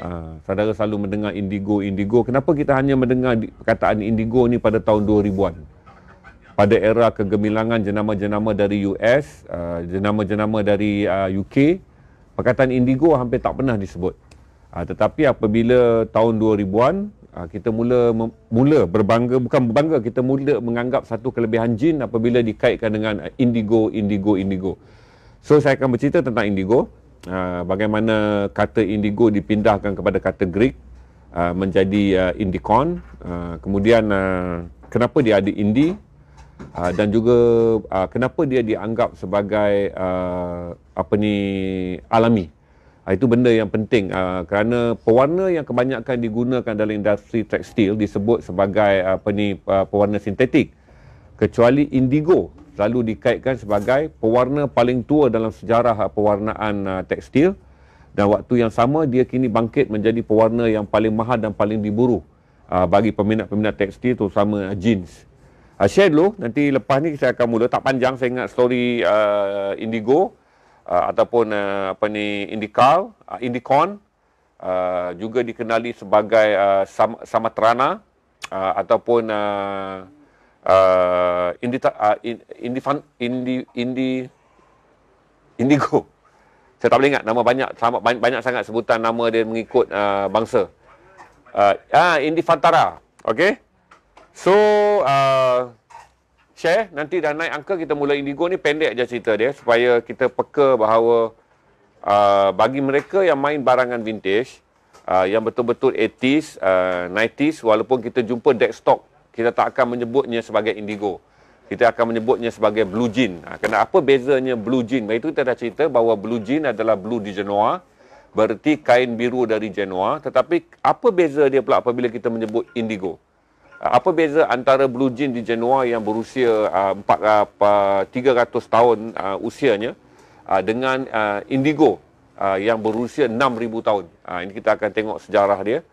Ah, saudara selalu mendengar indigo indigo kenapa kita hanya mendengar perkataan indigo ni pada tahun 2000-an pada era kegemilangan jenama-jenama dari US ah, jenama-jenama dari ah, UK perkataan indigo hampir tak pernah disebut tetapi apabila tahun 2000-an kita mula mula berbangga bukan berbangga kita mula menganggap satu kelebihan jin apabila dikaitkan dengan indigo indigo indigo so saya akan bercerita tentang indigo uh, bagaimana kata indigo dipindahkan kepada kata Greek uh, menjadi uh, indicon uh, kemudian uh, kenapa dia ada indi uh, dan juga uh, kenapa dia dianggap sebagai uh, apa ni alami uh, itu benda yang penting uh, kerana pewarna yang kebanyakan digunakan dalam industri tekstil disebut sebagai apa ni uh, pewarna sintetik kecuali indigo selalu dikaitkan sebagai pewarna paling tua dalam sejarah ah, pewarnaan ah, tekstil dan waktu yang sama dia kini bangkit menjadi pewarna yang paling mahal dan paling diburu ah, bagi peminat-peminat tekstil terutama jeans. Share dulu, nanti lepas ni saya akan mula. Tak panjang, saya ingat story uh, Indigo uh, ataupun uh, apa ni, Indical, uh, Indicon uh, juga dikenali sebagai uh, Samatrana uh, ataupun uh, uh, Indita, uh, Indi, uh, Indi, Indi, Indigo. Saya tak boleh ingat nama banyak, selamat, banyak, banyak sangat sebutan nama dia mengikut uh, bangsa. Uh, ah, Indi Fantara. Okay. So, uh, share nanti dah naik angka kita mula Indigo ni pendek je cerita dia supaya kita peka bahawa uh, bagi mereka yang main barangan vintage, uh, yang betul-betul 80s, uh, 90s, walaupun kita jumpa deck stock kita tak akan menyebutnya sebagai indigo. Kita akan menyebutnya sebagai blue jean. Ha, kenapa apa bezanya blue jean? Baik itu kita dah cerita bahawa blue jean adalah blue di Genoa. Berarti kain biru dari Genoa. Tetapi apa beza dia pula apabila kita menyebut indigo? Ha, apa beza antara blue jean di Genoa yang berusia ha, ha, uh, 300 tahun uh, usianya uh, dengan uh, indigo uh, yang berusia 6,000 tahun? Uh, ini kita akan tengok sejarah dia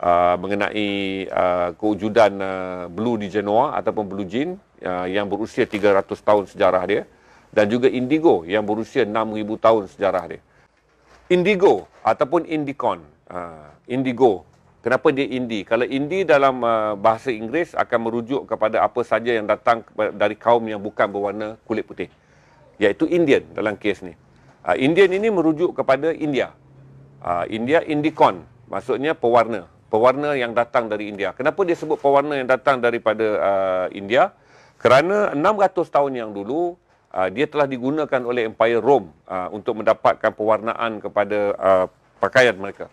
uh, mengenai uh, kewujudan uh, blue di Genoa ataupun blue jean uh, yang berusia 300 tahun sejarah dia dan juga indigo yang berusia 6000 tahun sejarah dia. Indigo ataupun indicon. Uh, indigo. Kenapa dia indi? Kalau indi dalam uh, bahasa Inggeris akan merujuk kepada apa saja yang datang dari kaum yang bukan berwarna kulit putih. Iaitu Indian dalam kes ni. Uh, Indian ini merujuk kepada India. Uh, India indicon maksudnya pewarna pewarna yang datang dari India. Kenapa dia sebut pewarna yang datang daripada uh, India? Kerana 600 tahun yang dulu uh, dia telah digunakan oleh Empire Rome uh, untuk mendapatkan pewarnaan kepada uh, pakaian mereka.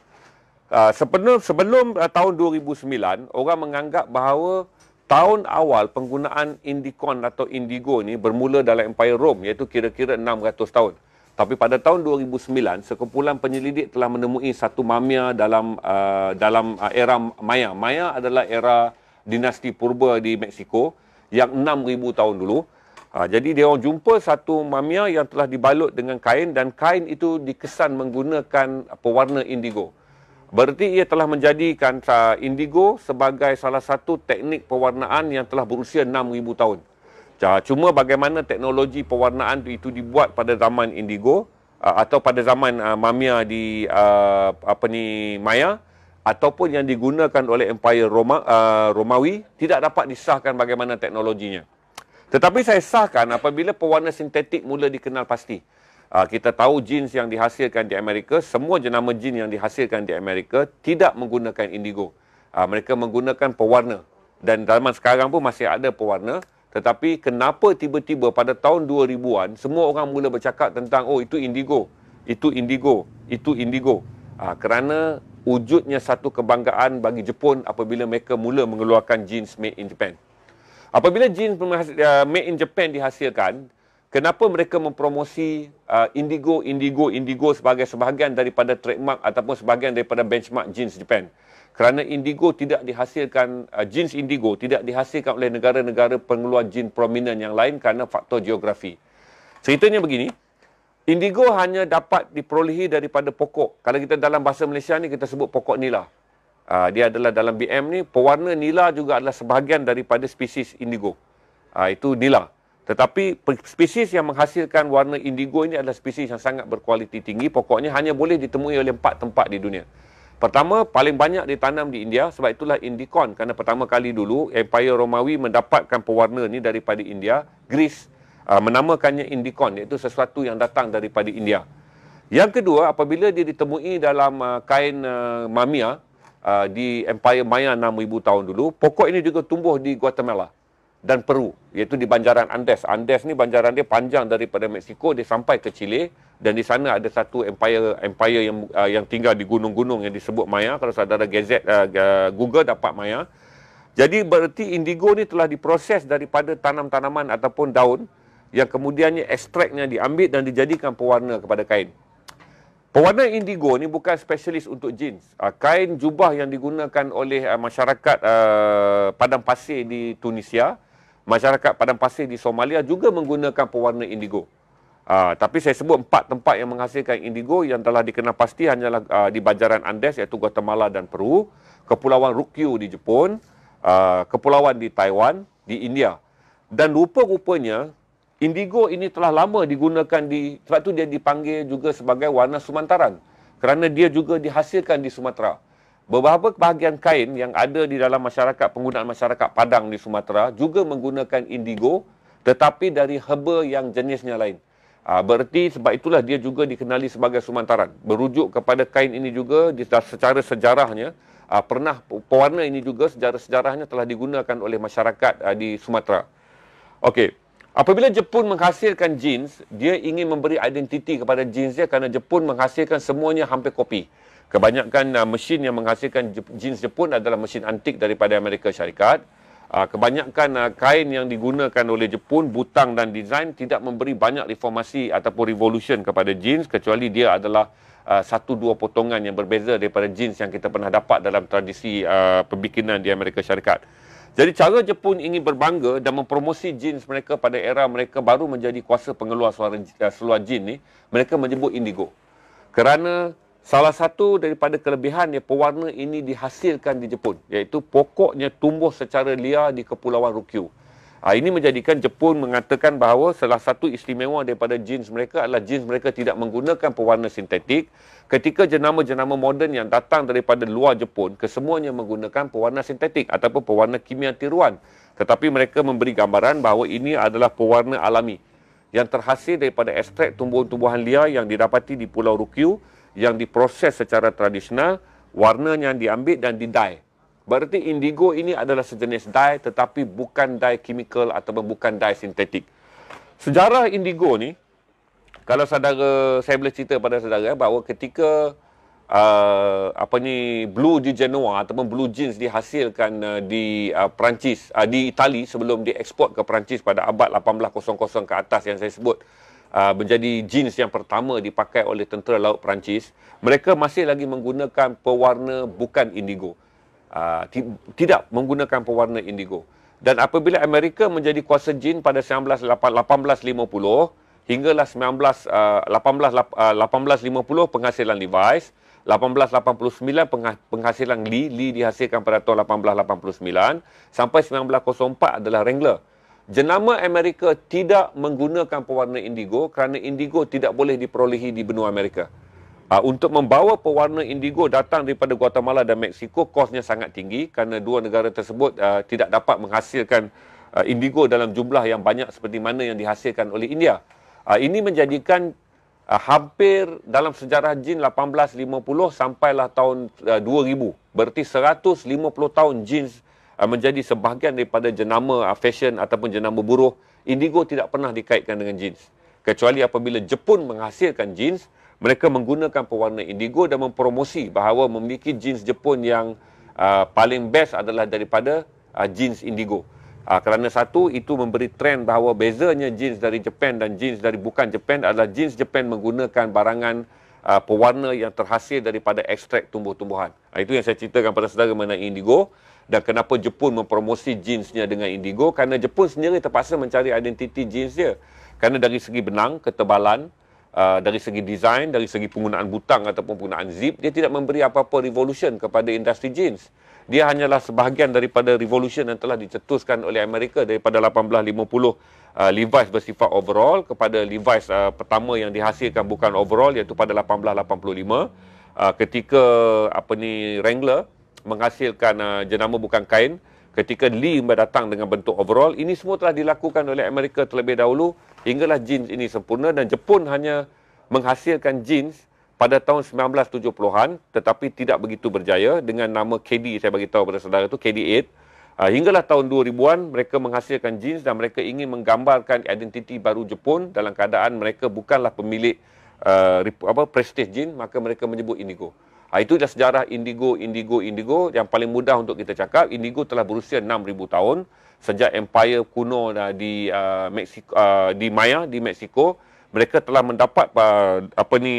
Uh, sebelum sebelum uh, tahun 2009 orang menganggap bahawa tahun awal penggunaan indikon atau indigo ini bermula dalam Empire Rome iaitu kira-kira 600 tahun. Tapi pada tahun 2009, sekumpulan penyelidik telah menemui satu mamia dalam uh, dalam uh, era Maya. Maya adalah era dinasti purba di Mexico yang 6,000 tahun dulu. Uh, jadi, dia orang jumpa satu mamia yang telah dibalut dengan kain dan kain itu dikesan menggunakan pewarna indigo. Berarti ia telah menjadikan uh, indigo sebagai salah satu teknik pewarnaan yang telah berusia 6,000 tahun cuma bagaimana teknologi pewarnaan itu dibuat pada zaman indigo atau pada zaman uh, mamia di uh, apa ni maya ataupun yang digunakan oleh empire Roma, uh, romawi tidak dapat disahkan bagaimana teknologinya tetapi saya sahkan apabila pewarna sintetik mula dikenal pasti uh, kita tahu jeans yang dihasilkan di amerika semua jenama jeans yang dihasilkan di amerika tidak menggunakan indigo uh, mereka menggunakan pewarna dan zaman sekarang pun masih ada pewarna tetapi kenapa tiba-tiba pada tahun 2000-an semua orang mula bercakap tentang oh itu indigo, itu indigo, itu indigo. Ha, kerana wujudnya satu kebanggaan bagi Jepun apabila mereka mula mengeluarkan jeans made in Japan. Apabila jeans eh, made in Japan dihasilkan, kenapa mereka mempromosi eh, indigo, indigo, indigo sebagai sebahagian daripada trademark ataupun sebahagian daripada benchmark jeans Jepun? kerana indigo tidak dihasilkan uh, jeans indigo tidak dihasilkan oleh negara-negara pengeluar jin prominent yang lain kerana faktor geografi. Ceritanya begini, indigo hanya dapat diperolehi daripada pokok. Kalau kita dalam bahasa Malaysia ni kita sebut pokok nila. Uh, dia adalah dalam BM ni pewarna nila juga adalah sebahagian daripada spesies indigo. Uh, itu nila. Tetapi spesies yang menghasilkan warna indigo ini adalah spesies yang sangat berkualiti tinggi. Pokoknya hanya boleh ditemui oleh empat tempat di dunia. Pertama, paling banyak ditanam di India sebab itulah Indicon. Kerana pertama kali dulu, Empire Romawi mendapatkan pewarna ini daripada India, Greece. Uh, menamakannya Indicon, iaitu sesuatu yang datang daripada India. Yang kedua, apabila dia ditemui dalam uh, kain uh, ah, mamia uh, di Empire Maya 6,000 tahun dulu, pokok ini juga tumbuh di Guatemala dan Peru iaitu di Banjaran Andes. Andes ni Banjaran dia panjang daripada Mexico dia sampai ke Chile dan di sana ada satu empire empire yang uh, yang tinggal di gunung-gunung yang disebut Maya kalau saudara gazet uh, uh, Google dapat Maya. Jadi bererti indigo ni telah diproses daripada tanam-tanaman ataupun daun yang kemudiannya ekstraknya diambil dan dijadikan pewarna kepada kain. Pewarna indigo ni bukan spesialis untuk jeans. Ah, kain jubah yang digunakan oleh ah, masyarakat ah, padang pasir di Tunisia masyarakat padang pasir di Somalia juga menggunakan pewarna indigo. Uh, tapi saya sebut empat tempat yang menghasilkan indigo yang telah dikenal pasti hanyalah uh, di Banjaran Andes iaitu Guatemala dan Peru, Kepulauan Rukyu di Jepun, uh, Kepulauan di Taiwan, di India. Dan rupa-rupanya indigo ini telah lama digunakan di sebab itu dia dipanggil juga sebagai warna Sumantaran kerana dia juga dihasilkan di Sumatera. Beberapa bahagian kain yang ada di dalam masyarakat penggunaan masyarakat Padang di Sumatera juga menggunakan indigo tetapi dari herba yang jenisnya lain. Aa, ah, berarti sebab itulah dia juga dikenali sebagai Sumantaran. Berujuk kepada kain ini juga secara sejarahnya aa, ah, pernah pewarna ini juga secara sejarahnya telah digunakan oleh masyarakat aa, ah, di Sumatera. Okey. Apabila Jepun menghasilkan jeans, dia ingin memberi identiti kepada jeans dia kerana Jepun menghasilkan semuanya hampir kopi. Kebanyakan uh, mesin yang menghasilkan jeans Jepun adalah mesin antik daripada Amerika Syarikat. Uh, kebanyakan uh, kain yang digunakan oleh Jepun, butang dan desain tidak memberi banyak reformasi ataupun revolution kepada jeans kecuali dia adalah uh, satu dua potongan yang berbeza daripada jeans yang kita pernah dapat dalam tradisi uh, pembikinan di Amerika Syarikat. Jadi cara Jepun ingin berbangga dan mempromosi jeans mereka pada era mereka baru menjadi kuasa pengeluar uh, seluar, seluar jeans ni, mereka menyebut indigo. Kerana Salah satu daripada kelebihan ya pewarna ini dihasilkan di Jepun iaitu pokoknya tumbuh secara liar di kepulauan Rukyu. Ha, ini menjadikan Jepun mengatakan bahawa salah satu istimewa daripada jeans mereka adalah jeans mereka tidak menggunakan pewarna sintetik. Ketika jenama-jenama moden yang datang daripada luar Jepun, kesemuanya menggunakan pewarna sintetik ataupun pewarna kimia tiruan. Tetapi mereka memberi gambaran bahawa ini adalah pewarna alami yang terhasil daripada ekstrak tumbuhan-tumbuhan liar yang didapati di Pulau Rukyu yang diproses secara tradisional, warnanya yang diambil dan didai. Berarti indigo ini adalah sejenis dye tetapi bukan dye kimikal ataupun bukan dye sintetik. Sejarah indigo ni, kalau saudara, saya boleh cerita pada saudara eh, bahawa ketika uh, apa ni blue di Genoa ataupun blue jeans dihasilkan uh, di uh, Perancis, uh, di Itali sebelum diekspor ke Perancis pada abad 1800 ke atas yang saya sebut. Uh, menjadi jeans yang pertama dipakai oleh tentera laut Perancis, mereka masih lagi menggunakan pewarna bukan indigo. Uh, ti- tidak menggunakan pewarna indigo. Dan apabila Amerika menjadi kuasa jin pada 1850 hinggalah 19, 1850 penghasilan Levi's, 1889 penghasilan Lee, Lee dihasilkan pada tahun 1889, sampai 1904 adalah Wrangler. Jenama Amerika tidak menggunakan pewarna indigo kerana indigo tidak boleh diperolehi di benua Amerika. Ah, untuk membawa pewarna indigo datang daripada Guatemala dan Meksiko, kosnya sangat tinggi kerana dua negara tersebut ah, tidak dapat menghasilkan ah, indigo dalam jumlah yang banyak seperti mana yang dihasilkan oleh India. ini menjadikan hampir dalam sejarah jin 1850 sampailah tahun 2000. Berarti 150 tahun jin uh, menjadi sebahagian daripada jenama uh, fashion ataupun jenama buruh, indigo tidak pernah dikaitkan dengan jeans. Kecuali apabila Jepun menghasilkan jeans, mereka menggunakan pewarna indigo dan mempromosi bahawa memiliki jeans Jepun yang uh, paling best adalah daripada uh, jeans indigo. Uh, kerana satu itu memberi trend bahawa bezanya jeans dari Jepun dan jeans dari bukan Jepun adalah jeans Jepun menggunakan barangan uh, pewarna yang terhasil daripada ekstrak tumbuh-tumbuhan. Uh, itu yang saya ceritakan pada saudara mengenai indigo dan kenapa Jepun mempromosi jeansnya dengan indigo kerana Jepun sendiri terpaksa mencari identiti jeans dia. Kerana dari segi benang, ketebalan, uh, dari segi desain, dari segi penggunaan butang ataupun penggunaan zip, dia tidak memberi apa-apa revolution kepada industri jeans. Dia hanyalah sebahagian daripada revolution yang telah dicetuskan oleh Amerika daripada 1850 uh, Levi's bersifat overall kepada Levi's uh, pertama yang dihasilkan bukan overall iaitu pada 1885 uh, ketika apa ni Wrangler menghasilkan uh, jenama bukan kain ketika Lee datang dengan bentuk overall ini semua telah dilakukan oleh Amerika terlebih dahulu hinggalah jeans ini sempurna dan Jepun hanya menghasilkan jeans pada tahun 1970-an tetapi tidak begitu berjaya dengan nama KD saya bagi tahu pada saudara itu KD8 Uh, hinggalah tahun 2000-an, mereka menghasilkan jeans dan mereka ingin menggambarkan identiti baru Jepun dalam keadaan mereka bukanlah pemilik uh, apa, prestige jeans, maka mereka menyebut indigo. Uh, itu adalah sejarah indigo, indigo, indigo yang paling mudah untuk kita cakap. Indigo telah berusia 6,000 tahun sejak empire kuno uh, di, uh, Mexico, uh, di Maya, di Mexico. Mereka telah mendapat uh, apa ni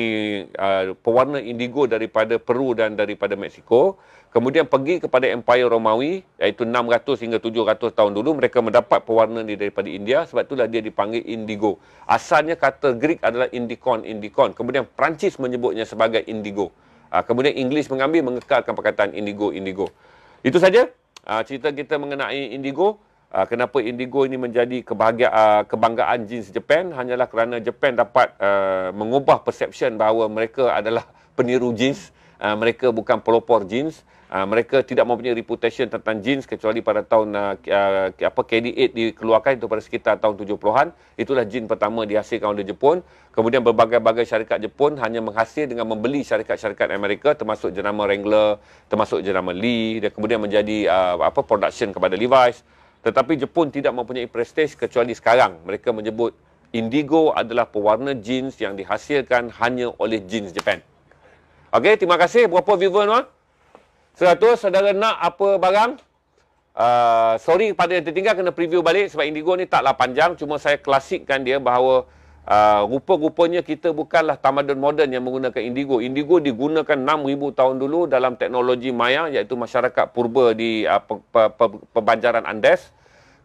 uh, pewarna indigo daripada Peru dan daripada Mexico. Kemudian pergi kepada Empire Romawi, iaitu 600 hingga 700 tahun dulu, mereka mendapat pewarna ini daripada India, sebab itulah dia dipanggil indigo. Asalnya kata Greek adalah indikon, indikon. Kemudian Perancis menyebutnya sebagai indigo. Ah, kemudian Inggeris mengambil, mengekalkan perkataan indigo, indigo. Itu saja ah, cerita kita mengenai indigo. Ah, kenapa indigo ini menjadi kebanggaan jeans Jepun Hanyalah kerana Jepun dapat mengubah perception bahawa mereka adalah peniru jeans. mereka bukan pelopor jeans uh, mereka tidak mempunyai reputation tentang jeans kecuali pada tahun uh, apa KD8 dikeluarkan itu pada sekitar tahun 70-an itulah jeans pertama dihasilkan oleh Jepun kemudian berbagai-bagai syarikat Jepun hanya menghasil dengan membeli syarikat-syarikat Amerika termasuk jenama Wrangler termasuk jenama Lee dan kemudian menjadi uh, apa production kepada Levi's tetapi Jepun tidak mempunyai prestige kecuali sekarang mereka menyebut Indigo adalah pewarna jeans yang dihasilkan hanya oleh jeans Jepun. Okey, terima kasih. Berapa viewer tuan? No? 100 saudara nak apa barang uh, sorry kepada yang tertinggal kena preview balik sebab indigo ni taklah panjang cuma saya klasikkan dia bahawa uh, rupa-rupanya kita bukanlah tamadun moden yang menggunakan indigo indigo digunakan 6000 tahun dulu dalam teknologi maya iaitu masyarakat purba di uh, pe- pe- pe- pebanjaran andes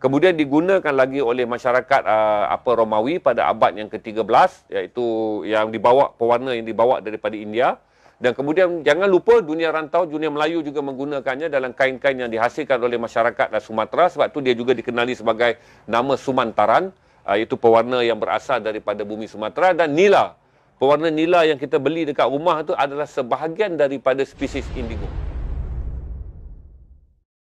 kemudian digunakan lagi oleh masyarakat uh, apa romawi pada abad yang ke-13 iaitu yang dibawa pewarna yang dibawa daripada india dan kemudian jangan lupa dunia rantau, dunia Melayu juga menggunakannya dalam kain-kain yang dihasilkan oleh masyarakat dan Sumatera. Sebab itu dia juga dikenali sebagai nama Sumantaran, ah, iaitu pewarna yang berasal daripada bumi Sumatera. Dan nila, pewarna nila yang kita beli dekat rumah itu adalah sebahagian daripada spesies indigo.